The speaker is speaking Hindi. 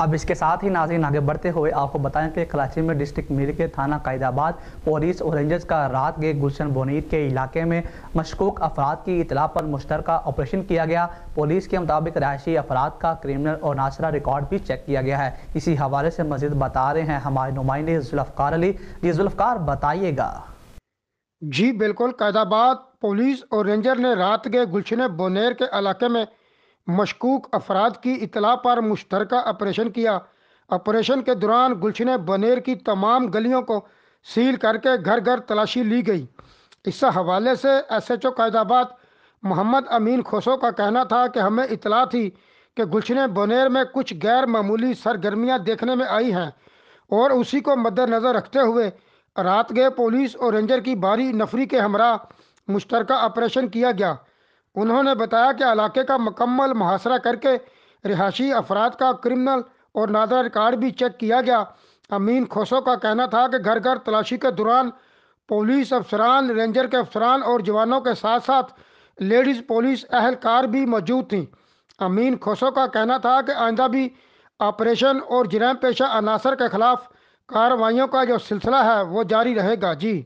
अब इसके साथ ही नाजरीन आगे बढ़ते हुए आपको बताएं कि कराची में डिस्ट्रिक्ट मीर के थाना पुलिस और रेंजर्स का रात के गुलशन बोनीर के इलाके में मशकूक अफराद की इतला पर मुश्तर ऑपरेशन किया गया पुलिस के मुताबिक रहायशी अफराद का क्रिमिनल और नाशरा रिकॉर्ड भी चेक किया गया है इसी हवाले से मजीद बता रहे हैं हमारे नुमाइंदे जुल्फकार अली जी जुल्फकार बताइएगा जी बिल्कुल कैदाबाद पुलिस और रेंजर ने रात के गुलशन बोनेर के इलाके में मशकूक अफराद की इतला पर मुश्तर ऑपरेशन किया ऑपरेशन के दौरान गुलशन बनेर की तमाम गलियों को सील करके घर घर तलाशी ली गई इस हवाले से S H O Qaidabad Mohammad Amin Khoso का कहना था कि हमें इतला थी कि गुलशन बनेर में कुछ गैर मामूली सरगर्मियाँ देखने में आई हैं और उसी को मद्दनज़र रखते हुए रात गए पुलिस और रेंजर की भारी नफरी के हमरा मुश्तरक ऑपरेशन किया गया उन्होंने बताया कि इलाके का मुकम्मल मुहासरा करके रिहाशी अफराद का क्रिमिनल और नादरा रिकार्ड भी चेक किया गया अमीन खोसो का कहना था कि घर घर तलाशी के दौरान पुलिस अफसरान रेंजर के अफसरान और जवानों के साथ साथ लेडीज़ पुलिस अहलकार भी मौजूद थी अमीन खोसो का कहना था कि आइंदा भी ऑपरेशन और जराम पेशा अनासर के खिलाफ कार्रवाइयों का जो सिलसिला है वो जारी रहेगा जी